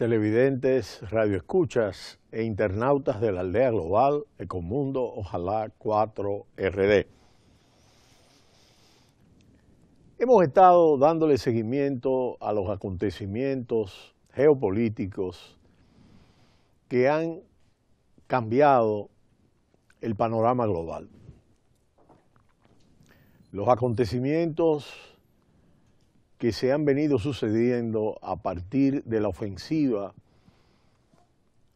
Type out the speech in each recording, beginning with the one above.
televidentes, radioescuchas e internautas de la aldea global Ecomundo Ojalá 4RD. Hemos estado dándole seguimiento a los acontecimientos geopolíticos que han cambiado el panorama global. Los acontecimientos que se han venido sucediendo a partir de la ofensiva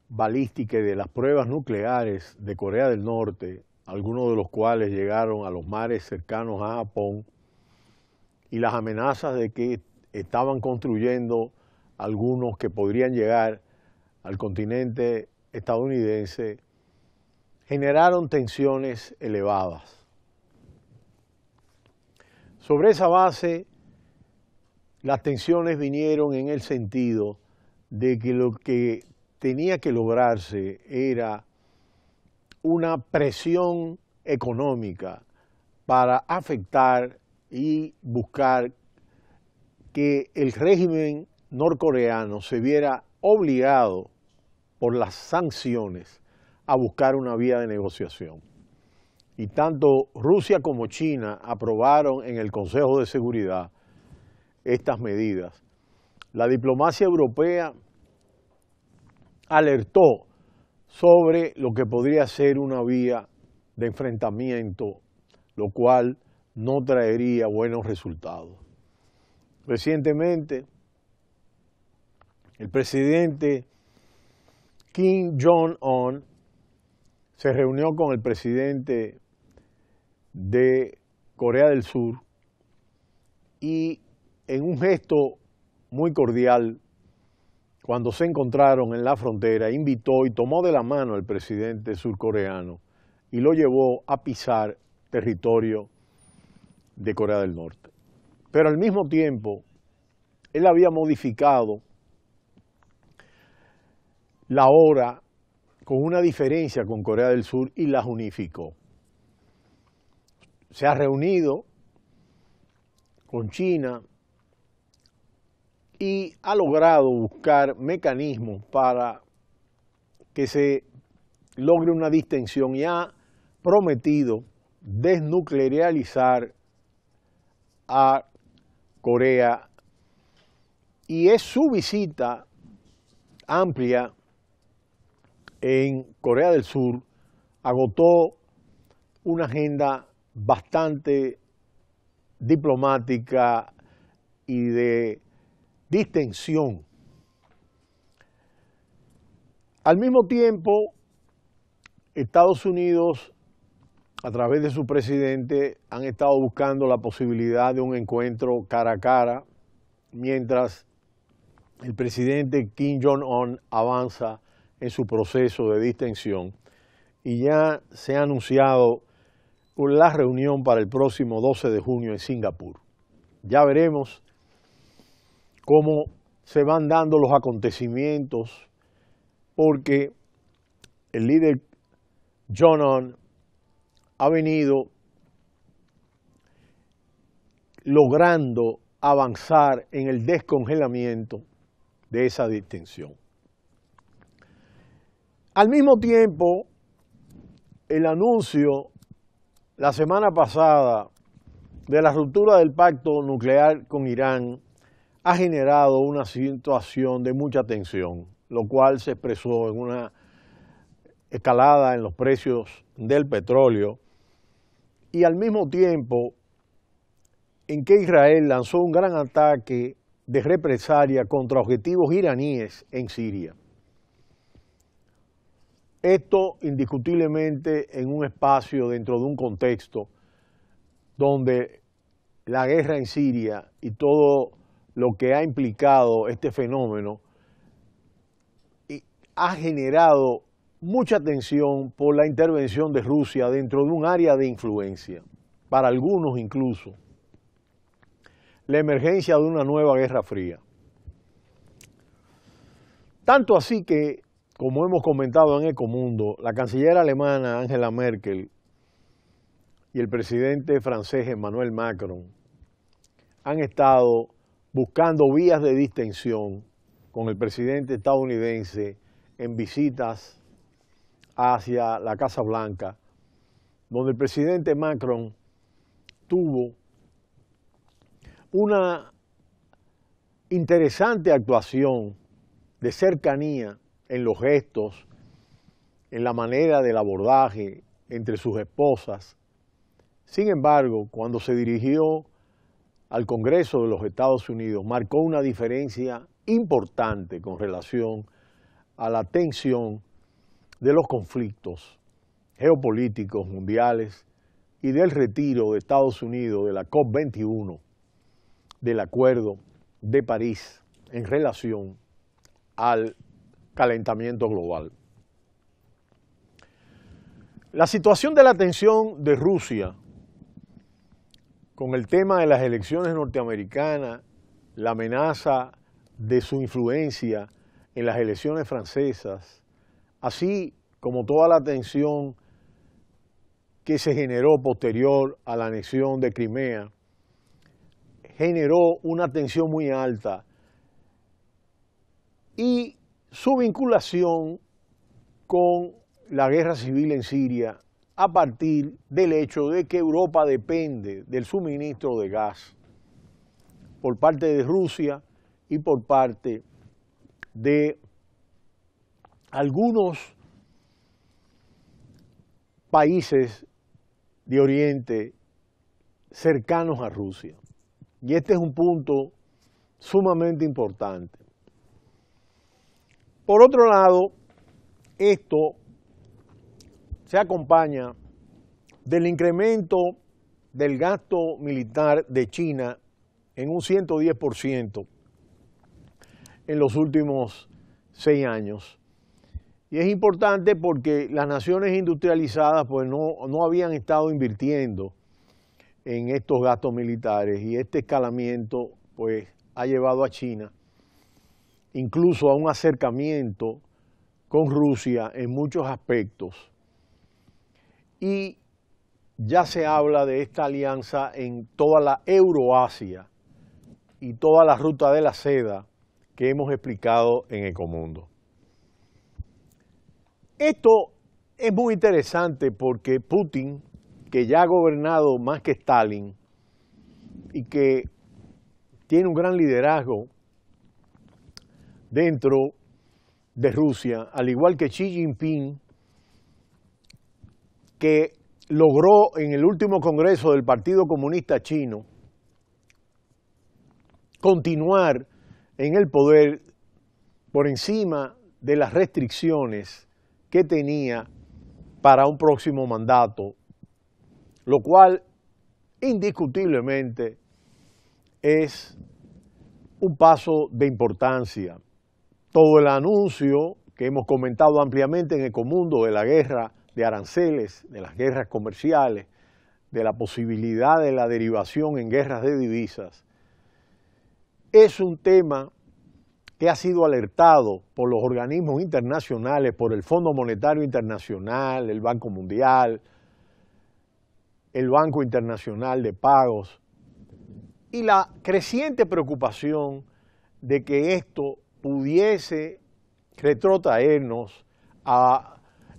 balística de las pruebas nucleares de Corea del Norte, algunos de los cuales llegaron a los mares cercanos a Japón, y las amenazas de que estaban construyendo algunos que podrían llegar al continente estadounidense, generaron tensiones elevadas. Sobre esa base, las tensiones vinieron en el sentido de que lo que tenía que lograrse era una presión económica para afectar y buscar que el régimen norcoreano se viera obligado por las sanciones a buscar una vía de negociación. Y tanto Rusia como China aprobaron en el Consejo de Seguridad estas medidas. La diplomacia europea alertó sobre lo que podría ser una vía de enfrentamiento, lo cual no traería buenos resultados. Recientemente, el presidente Kim Jong-un se reunió con el presidente de Corea del Sur y en un gesto muy cordial, cuando se encontraron en la frontera, invitó y tomó de la mano al presidente surcoreano y lo llevó a pisar territorio de Corea del Norte. Pero al mismo tiempo, él había modificado la hora con una diferencia con Corea del Sur y las unificó. Se ha reunido con China, y ha logrado buscar mecanismos para que se logre una distensión y ha prometido desnuclearizar a Corea y es su visita amplia en Corea del Sur, agotó una agenda bastante diplomática y de distensión. Al mismo tiempo, Estados Unidos, a través de su presidente, han estado buscando la posibilidad de un encuentro cara a cara, mientras el presidente Kim Jong-un avanza en su proceso de distensión y ya se ha anunciado la reunión para el próximo 12 de junio en Singapur. Ya veremos cómo se van dando los acontecimientos, porque el líder Jonan ha venido logrando avanzar en el descongelamiento de esa distensión. Al mismo tiempo, el anuncio la semana pasada de la ruptura del pacto nuclear con Irán ha generado una situación de mucha tensión, lo cual se expresó en una escalada en los precios del petróleo y al mismo tiempo en que Israel lanzó un gran ataque de represalia contra objetivos iraníes en Siria. Esto indiscutiblemente en un espacio dentro de un contexto donde la guerra en Siria y todo lo que ha implicado este fenómeno y ha generado mucha tensión por la intervención de Rusia dentro de un área de influencia, para algunos incluso, la emergencia de una nueva Guerra Fría. Tanto así que, como hemos comentado en Ecomundo, la canciller alemana Angela Merkel y el presidente francés Emmanuel Macron han estado buscando vías de distensión con el presidente estadounidense en visitas hacia la Casa Blanca, donde el presidente Macron tuvo una interesante actuación de cercanía en los gestos, en la manera del abordaje entre sus esposas. Sin embargo, cuando se dirigió al Congreso de los Estados Unidos marcó una diferencia importante con relación a la tensión de los conflictos geopolíticos mundiales y del retiro de Estados Unidos de la COP21 del Acuerdo de París en relación al calentamiento global. La situación de la tensión de Rusia con el tema de las elecciones norteamericanas, la amenaza de su influencia en las elecciones francesas, así como toda la tensión que se generó posterior a la anexión de Crimea, generó una tensión muy alta y su vinculación con la guerra civil en Siria a partir del hecho de que Europa depende del suministro de gas por parte de Rusia y por parte de algunos países de Oriente cercanos a Rusia. Y este es un punto sumamente importante. Por otro lado, esto se acompaña del incremento del gasto militar de China en un 110% en los últimos seis años. Y es importante porque las naciones industrializadas pues no, habían estado invirtiendo en estos gastos militares y este escalamiento pues ha llevado a China incluso a un acercamiento con Rusia en muchos aspectos y ya se habla de esta alianza en toda la Euroasia y toda la ruta de la seda que hemos explicado en Ecomundo. Esto es muy interesante porque Putin, que ya ha gobernado más que Stalin y que tiene un gran liderazgo dentro de Rusia, al igual que Xi Jinping, que logró en el último Congreso del Partido Comunista Chino continuar en el poder por encima de las restricciones que tenía para un próximo mandato, lo cual indiscutiblemente es un paso de importancia. Todo el anuncio que hemos comentado ampliamente en el Comundo de la guerra de aranceles, de las guerras comerciales, de la posibilidad de la derivación en guerras de divisas, es un tema que ha sido alertado por los organismos internacionales, por el Fondo Monetario Internacional, el Banco Mundial, el Banco Internacional de Pagos, y la creciente preocupación de que esto pudiese retrotraernos a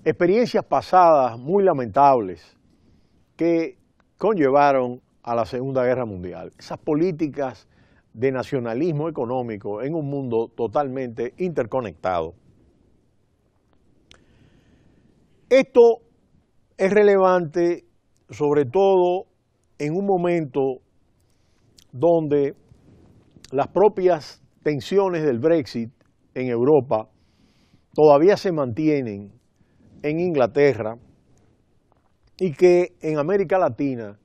Experiencias pasadas muy lamentables que conllevaron a la Segunda Guerra Mundial. Esas políticas de nacionalismo económico en un mundo totalmente interconectado. Esto es relevante sobre todo en un momento donde las propias tensiones del Brexit en Europa todavía se mantienen en Inglaterra y que en América Latina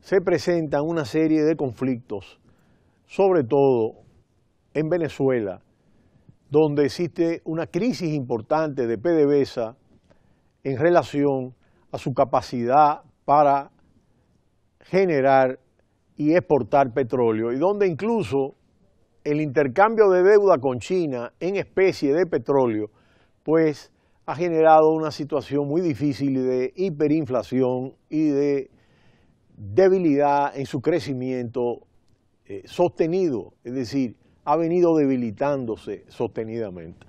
se presentan una serie de conflictos, sobre todo en Venezuela, donde existe una crisis importante de PDVSA en relación a su capacidad para generar y exportar petróleo, y donde incluso el intercambio de deuda con China en especie de petróleo, pues ha generado una situación muy difícil de hiperinflación y de debilidad en su crecimiento eh, sostenido, es decir, ha venido debilitándose sostenidamente.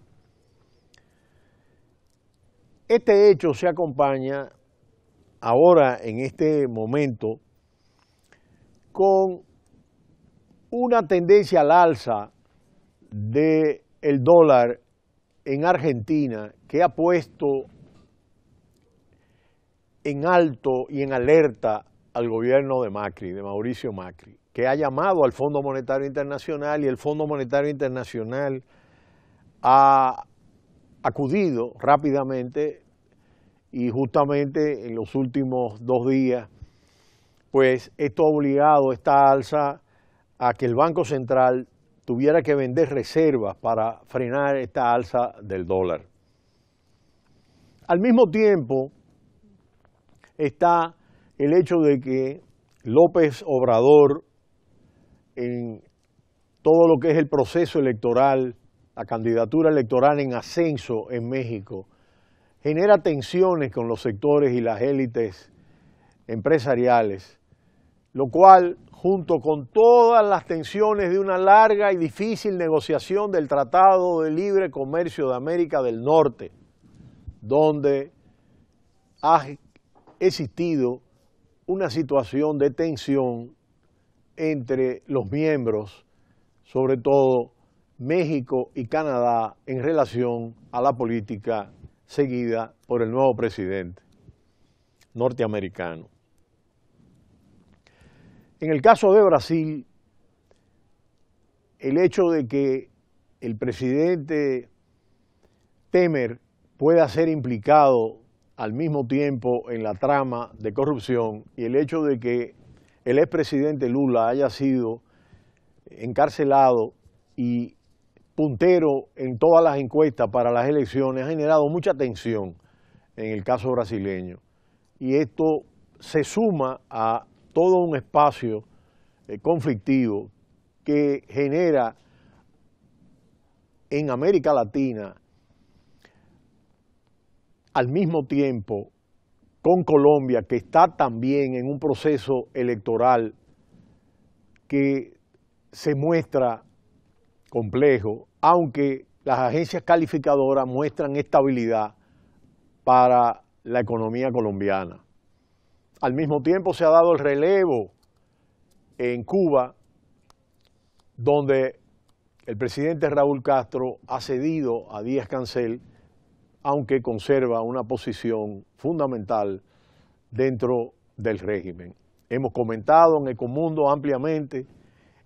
Este hecho se acompaña ahora en este momento con una tendencia al alza del el dólar en Argentina que ha puesto en alto y en alerta al gobierno de Macri, de Mauricio Macri, que ha llamado al Fondo Monetario Internacional y el Fondo Monetario Internacional ha acudido rápidamente y justamente en los últimos dos días, pues esto ha obligado esta alza a que el Banco Central tuviera que vender reservas para frenar esta alza del dólar. Al mismo tiempo está el hecho de que López Obrador en todo lo que es el proceso electoral, la candidatura electoral en ascenso en México, genera tensiones con los sectores y las élites empresariales lo cual, junto con todas las tensiones de una larga y difícil negociación del Tratado de Libre Comercio de América del Norte, donde ha existido una situación de tensión entre los miembros, sobre todo México y Canadá, en relación a la política seguida por el nuevo presidente norteamericano. En el caso de Brasil, el hecho de que el presidente Temer pueda ser implicado al mismo tiempo en la trama de corrupción y el hecho de que el expresidente Lula haya sido encarcelado y puntero en todas las encuestas para las elecciones ha generado mucha tensión en el caso brasileño. Y esto se suma a todo un espacio eh, conflictivo que genera en América Latina al mismo tiempo con Colombia, que está también en un proceso electoral que se muestra complejo, aunque las agencias calificadoras muestran estabilidad para la economía colombiana. Al mismo tiempo se ha dado el relevo en Cuba, donde el presidente Raúl Castro ha cedido a Díaz Cancel, aunque conserva una posición fundamental dentro del régimen. Hemos comentado en el Ecomundo ampliamente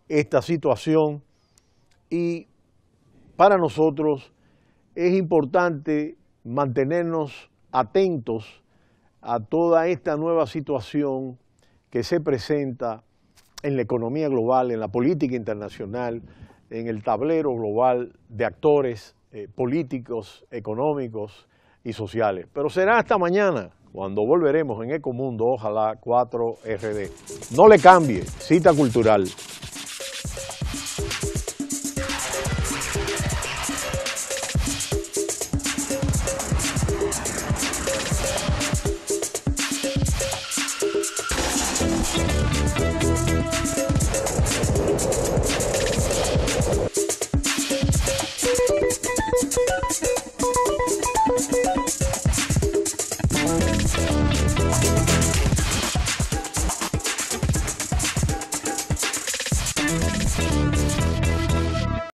esta situación y para nosotros es importante mantenernos atentos a toda esta nueva situación que se presenta en la economía global, en la política internacional, en el tablero global de actores eh, políticos, económicos y sociales. Pero será hasta mañana cuando volveremos en Ecomundo, ojalá 4RD. No le cambie, cita cultural.